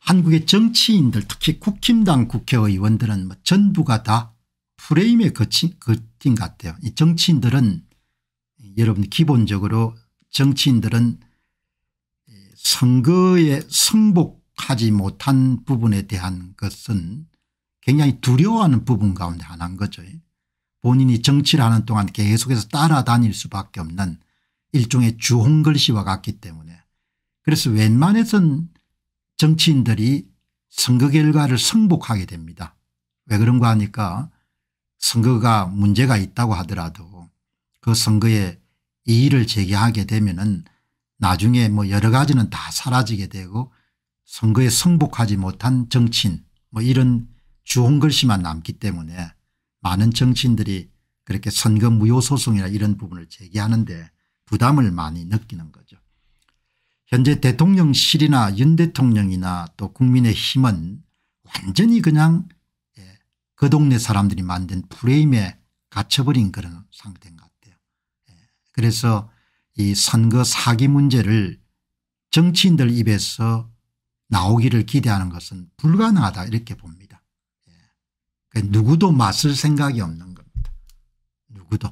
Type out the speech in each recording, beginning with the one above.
한국의 정치인들 특히 국힘당 국회의원들은 뭐 전부가 다 프레임에 거친, 거친 같아요. 이 정치인들은 여러분 기본적으로 정치인들은 선거에 승복하지 못한 부분에 대한 것은 굉장히 두려워하는 부분 가운데 하나인 거죠. 본인이 정치를 하는 동안 계속해서 따라다닐 수밖에 없는 일종의 주홍글씨와 같기 때문에 그래서 웬만해선 정치인들이 선거 결과를 승복하게 됩니다. 왜 그런가 하니까 선거가 문제가 있다고 하더라도 그 선거에 이의를 제기하게 되면 은 나중에 뭐 여러 가지는 다 사라지게 되고 선거에 승복하지 못한 정치인 뭐 이런 주홍 글씨만 남기 때문에 많은 정치인들이 그렇게 선거 무효소송이나 이런 부분을 제기하는데 부담을 많이 느끼는 거죠. 현재 대통령실이나 윤 대통령이나 또 국민의힘은 완전히 그냥 예, 그 동네 사람들이 만든 프레임에 갇혀버린 그런 상태인 것 같아요. 예, 그래서 이 선거 사기 문제를 정치인들 입에서 나오기를 기대하는 것은 불가능하다 이렇게 봅니다. 예, 누구도 맞을 생각이 없는 겁니다. 누구도.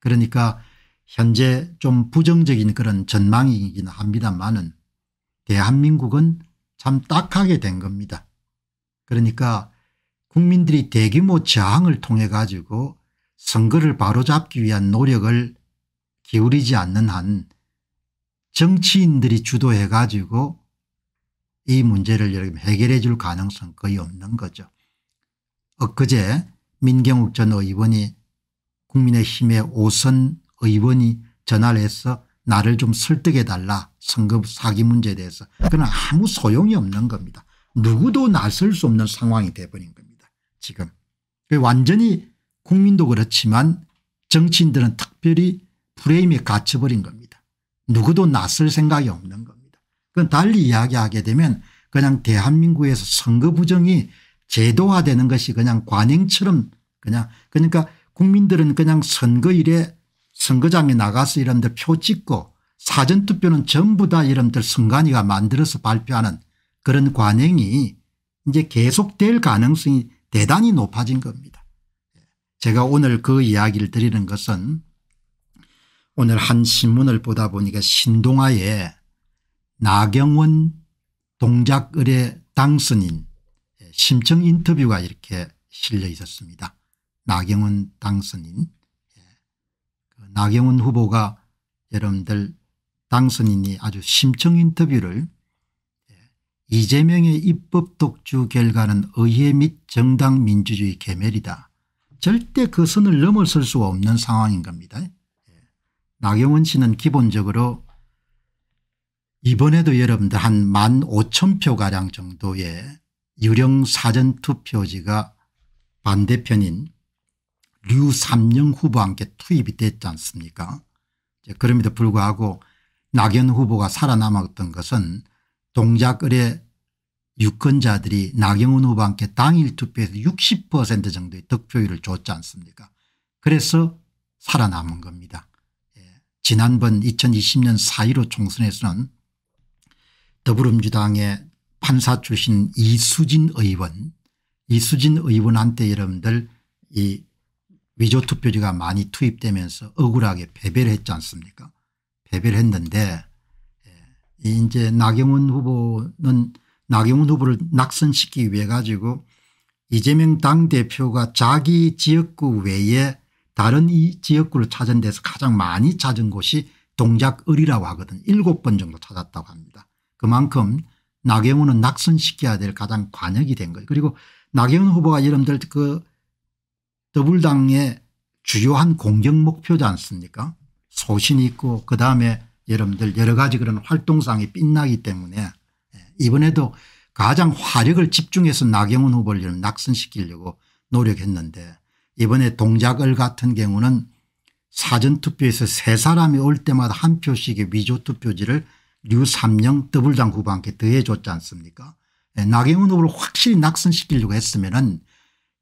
그러니까 현재 좀 부정적인 그런 전망이긴 합니다만은 대한민국은 참 딱하게 된 겁니다. 그러니까 국민들이 대규모 저항을 통해 가지고 선거를 바로잡기 위한 노력을 기울이지 않는 한 정치인들이 주도해 가지고 이 문제를 해결해 줄 가능성 거의 없는 거죠. 엊그제 민경욱 전 의원이 국민의힘의 오선 의원이 전화를 해서 나를 좀 설득해 달라 선거 사기 문제에 대해서 그건 아무 소용이 없는 겁니다. 누구도 나설 수 없는 상황이 돼버린 겁니다. 지금 완전히 국민도 그렇지만 정치인들은 특별히 프레임에 갇혀버린 겁니다. 누구도 나설 생각이 없는 겁니다. 그건 달리 이야기하게 되면 그냥 대한민국에서 선거 부정이 제도화되는 것이 그냥 관행처럼 그냥 그러니까 국민들은 그냥 선거일에 선거장에 나가서 이런들표 찍고 사전투표는 전부 다 이름들 선관위가 만들어서 발표하는 그런 관행이 이제 계속될 가능성이 대단히 높아진 겁니다. 제가 오늘 그 이야기를 드리는 것은 오늘 한 신문을 보다 보니까 신동아에 나경원 동작을의 당선인 심청 인터뷰가 이렇게 실려 있었습니다. 나경원 당선인 나경원 후보가 여러분들 당선인이 아주 심청 인터뷰를 예, 이재명의 입법 독주 결과는 의회 및 정당 민주주의 개멸이다. 절대 그 선을 넘어설 수 없는 상황인 겁니다. 예. 나경원 씨는 기본적으로 이번에도 여러분들 한 1만 5천 표가량 정도의 유령 사전투표지가 반대편인 류삼영 후보한테 투입이 됐지 않습니까 그럼에도 불구하고 낙연 후보가 살아남았던 것은 동작을의 유권자들이 나경원 후보한테 당일 투표에서 60% 정도의 득표율을 줬지 않습니까 그래서 살아남은 겁니다. 예. 지난번 2020년 4.15 총선에서는 더불어민주당의 판사 출신 이수진 의원 이수진 의원한테 여러분들 이 위조 투표지가 많이 투입되면서 억울하게 패배를 했지 않습니까 패배를 했는데 예, 이제 나경원 후보는 나경원 후보를 낙선시키기 위해 가지고 이재명 당대표가 자기 지역구 외에 다른 이 지역구를 찾은 데서 가장 많이 찾은 곳이 동작을이라고 하거든 일곱 번 정도 찾았다고 합니다. 그만큼 나경원은 낙선시켜야 될 가장 관역이 된 거예요. 그리고 나경원 후보가 여러분들 그 더불당의 주요한 공격 목표지 않습니까 소신이 있고 그다음에 여러분들 여러 가지 그런 활동상이 빛나기 때문에 예, 이번에도 가장 화력을 집중해서 나경원 후보를 낙선시키려고 노력했는데 이번에 동작을 같은 경우는 사전투표에서 세 사람이 올 때마다 한 표씩의 위조투표지를 류삼영 더불당 후보한테 더해줬지 않습니까 예, 나경원 후보를 확실히 낙선시키려고 했으면 은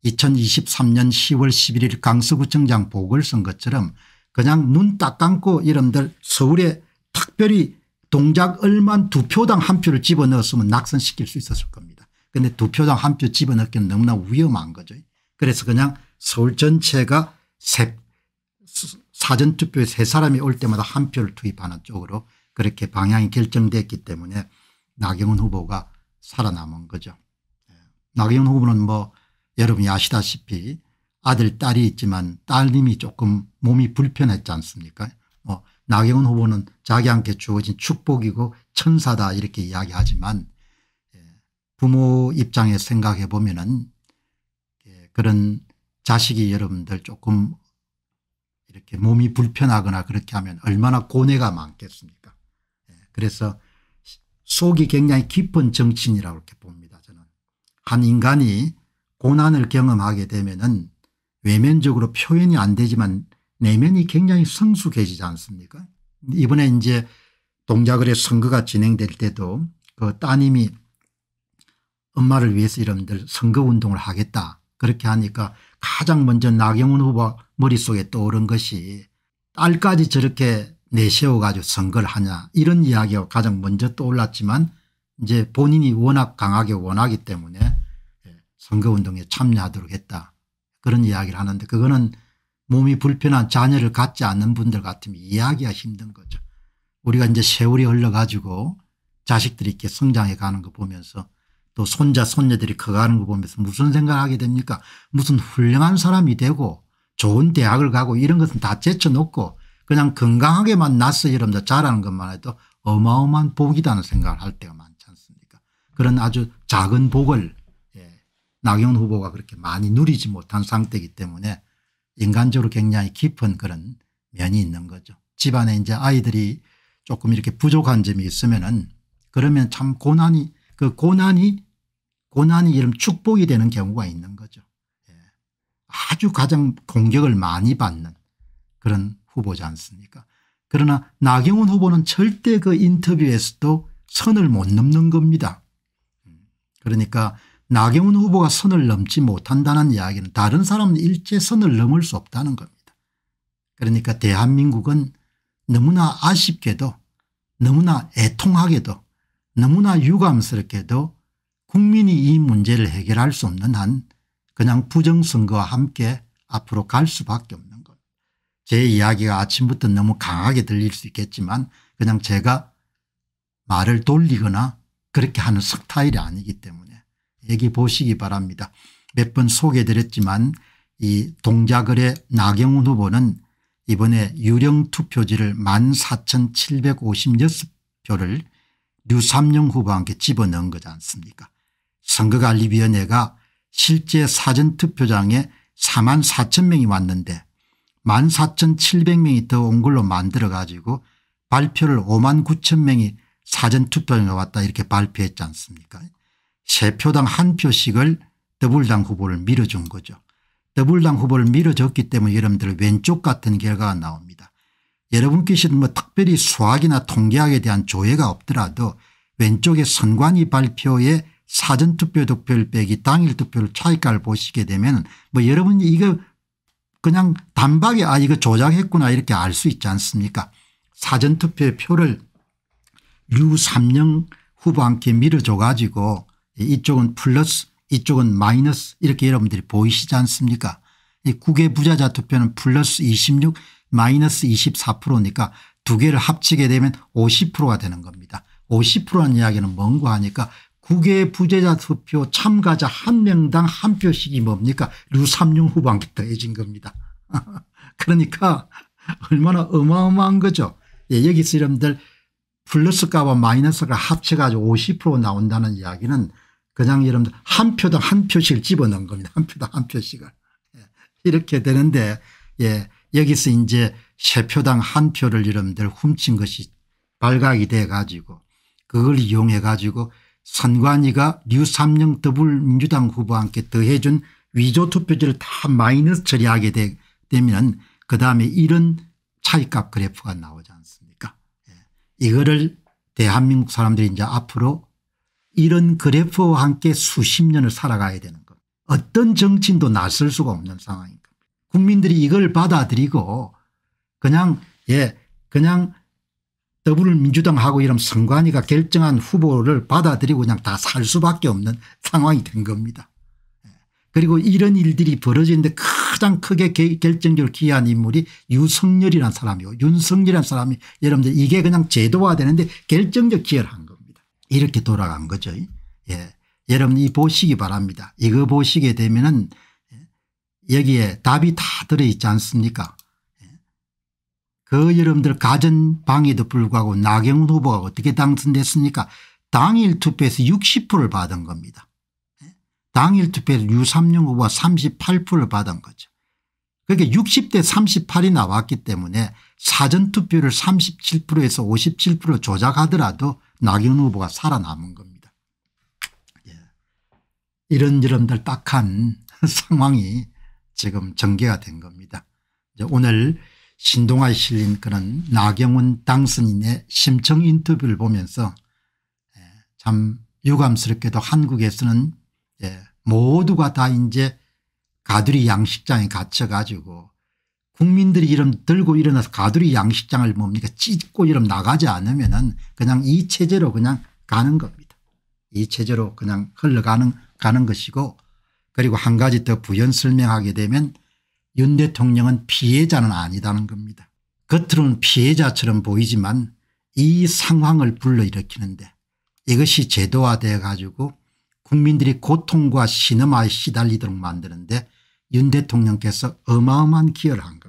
2023년 10월 11일 강서구청장 보궐선것처럼 그냥 눈 딱 감고 이름들 서울에 특별히 동작 얼만두 표당 한 표를 집어넣었으면 낙선시킬 수 있었을 겁니다. 그런데 두 표당 한 표 집어넣기는 너무나 위험한 거죠. 그래서 그냥 서울 전체가 세 사전투표에 세 사람이 올 때마다 한 표를 투입하는 쪽으로 그렇게 방향이 결정됐기 때문에 나경원 후보가 살아남은 거죠. 예. 나경원 후보는 뭐 여러분이 아시다시피 아들 딸이 있지만 딸님이 조금 몸이 불편했지 않습니까 뭐 나경원 후보는 자기한테 주어진 축복이고 천사다 이렇게 이야기하지만 예, 부모 입장에 생각해 보면 은 예, 그런 자식이 여러분들 조금 이렇게 몸이 불편하거나 그렇게 하면 얼마나 고뇌가 많겠습니까 예, 그래서 속이 굉장히 깊은 정치인이라고 이렇게 봅니다 저는 한 인간이 고난을 경험하게 되면은 외면적으로 표현이 안 되지만 내면이 굉장히 성숙해지지 않습니까 이번에 이제 동작을의 선거가 진행될 때도 그 따님이 엄마를 위해서 이런들 선거운동을 하겠다 그렇게 하니까 가장 먼저 나경원 후보 머릿속에 떠오른 것이 딸까지 저렇게 내세워 가지고 선거를 하냐 이런 이야기가 가장 먼저 떠올랐지만 이제 본인이 워낙 강하게 원하기 때문에 선거운동에 참여하도록 했다. 그런 이야기를 하는데 그거는 몸이 불편한 자녀를 갖지 않는 분들 같으면 이야기가 힘든 거죠. 우리가 이제 세월이 흘러가지고 자식들이 이렇게 성장해 가는 거 보면서 또 손자 손녀들이 커가는 거 보면서 무슨 생각하게 됩니까 무슨 훌륭한 사람이 되고 좋은 대학을 가고 이런 것은 다 제쳐놓고 그냥 건강하게만 낳서 여러분들 자라는 것만 해도 어마어마한 복이라는 생각을 할 때가 많지 않습니까 그런 아주 작은 복을 나경원 후보가 그렇게 많이 누리지 못한 상태이기 때문에 인간적으로 굉장히 깊은 그런 면이 있는 거죠. 집안에 이제 아이들이 조금 이렇게 부족한 점이 있으면은 그러면 참 고난이 그 고난이 고난이 이런 축복이 되는 경우가 있는 거죠. 예. 아주 가장 공격을 많이 받는 그런 후보지 않습니까 그러나 나경원 후보는 절대 그 인터뷰에서도 선을 못 넘는 겁니다. 음. 그러니까 나경원 후보가 선을 넘지 못한다는 이야기는 다른 사람은 일제 선을 넘을 수 없다는 겁니다. 그러니까 대한민국은 너무나 아쉽게도 너무나 애통하게도 너무나 유감스럽게도 국민이 이 문제를 해결할 수 없는 한 그냥 부정선거와 함께 앞으로 갈 수밖에 없는 것. 제 이야기가 아침부터 너무 강하게 들릴 수 있겠지만 그냥 제가 말을 돌리거나 그렇게 하는 스타일이 아니기 때문에 얘기 보시기 바랍니다. 몇 번 소개드렸지만 이 동작을의 나경훈 후보는 이번에 유령 투표지를 14,756표를 류삼룡 후보와 함께 집어넣은 거지 않습니까 선거관리위원회가 실제 사전투표장에 4만 4천 명이 왔는데 1만 4,700명이 더 온 걸로 만들어 가지고 발표를 5만 9천 명이 사전투표장에 왔다 이렇게 발표했지 않습니까 세 표당 한 표씩을 더블당 후보를 밀어준 거죠. 더블당 후보를 밀어줬기 때문에 여러분들 왼쪽 같은 결과가 나옵니다. 여러분께서는 뭐 특별히 수학이나 통계학에 대한 조회가 없더라도 왼쪽에 선관위 발표에 사전투표 득표율 빼기 당일 투표를 차이가를 보시게 되면 뭐 여러분이 이거 그냥 단박에 아 이거 조작했구나 이렇게 알 수 있지 않습니까 사전투표의 표를 류 삼영 후보한테 밀어줘 가지고 이쪽은 플러스 이쪽은 마이너스 이렇게 여러분들이 보이시지 않습니까 이 국외 부자자 투표는 플러스 26 마이너스 24%니까 두 개를 합치게 되면 50%가 되는 겁니다. 50%라는 이야기는 뭔고 하니까 국외 부재자 투표 참가자 한 명당 한 표씩이 뭡니까 류삼룡 후반기 더해진 겁니다. 그러니까 얼마나 어마어마한 거죠. 예, 여기서 여러분들 플러스가와 마이너스가 합쳐가지고 50% 나온다는 이야기는 그냥 여러분들 한 표당 한 표씩 을 집어넣은 겁니다. 한 표당 한 표씩을. 예. 이렇게 되는데 예 여기서 이제 세 표당 한 표를 여러분들 훔친 것이 발각이 돼 가지고 그걸 이용해 가지고 선관위가 류삼령 더불민주당 후보와 함께 더해준 위조 투표지를 다 마이너스 처리하게 되, 되면 그 다음에 이런 차이값 그래프가 나오지 않습니까 예. 이거를 대한민국 사람들이 이제 앞으로 이런 그래프와 함께 수십 년을 살아가야 되는 것. 어떤 정치인도 나설 수가 없는 상황입니다 국민들이 이걸 받아들이고 그냥 예 그냥 더불어민주당하고 이런 선관위가 결정한 후보를 받아들이고 그냥 다 살 수밖에 없는 상황이 된 겁니다. 예. 그리고 이런 일들이 벌어지는데 가장 크게 결정적으로 기여한 인물이 유성열이라는 사람이고 윤석열이라는 사람이 여러분들 이게 그냥 제도화되는데 결정적 기여를 한 겁니다. 이렇게 돌아간 거죠. 예. 여러분이 보시기 바랍니다. 이거 보시게 되면은 예, 여기에 답이 다 들어있지 않습니까? 예. 그 여러분들 가전방에도 불구하고 나경원 후보가 어떻게 당선됐습니까? 당일 투표에서 60%를 받은 겁니다. 예. 당일 투표에서 유삼룡 후보가 38%를 받은 거죠. 그게 60대 38이 나왔기 때문에 사전투표를 37%에서 57% 조작하더라도 나경원 후보가 살아남은 겁니다. 예. 이런저런들 딱한 상황이 지금 전개가 된 겁니다. 오늘 신동아에 실린 그런 나경원 당선인의 심청 인터뷰를 보면서 예, 참 유감스럽게도 한국에서는 예, 모두가 다 이제 가두리 양식장에 갇혀가지고 국민들이 이름 들고 일어나서 가두리 양식장을 뭡니까 찢고 이름 나가지 않으면 은 그냥 이 체제로 그냥 가는 겁니다. 이 체제로 그냥 흘러가는 가는 것이고 그리고 한 가지 더 부연 설명하게 되면 윤 대통령은 피해자는 아니다는 겁니다. 겉으로는 피해자처럼 보이지만 이 상황을 불러일으키는데 이것이 제도화되어 가지고 국민들이 고통과 신음화에 시달리도록 만드는데 윤 대통령께서 어마어마한 기여를 한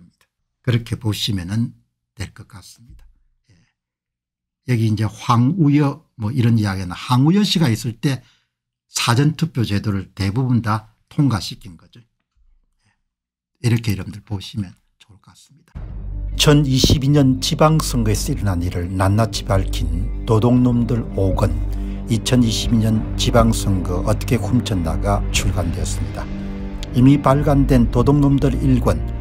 그렇게 보시면 될 것 같습니다. 예. 여기 이제 황우여 뭐 이런 이야기는 항우여 씨가 있을 때 사전투표 제도를 대부분 다 통과시킨 거죠. 예. 이렇게 여러분들 보시면 좋을 것 같습니다. 2022년 지방선거에서 일어난 일을 낱낱이 밝힌 도둑놈들 5권 2022년 지방선거 어떻게 훔쳤나가 출간되었습니다. 이미 발간된 도둑놈들 1권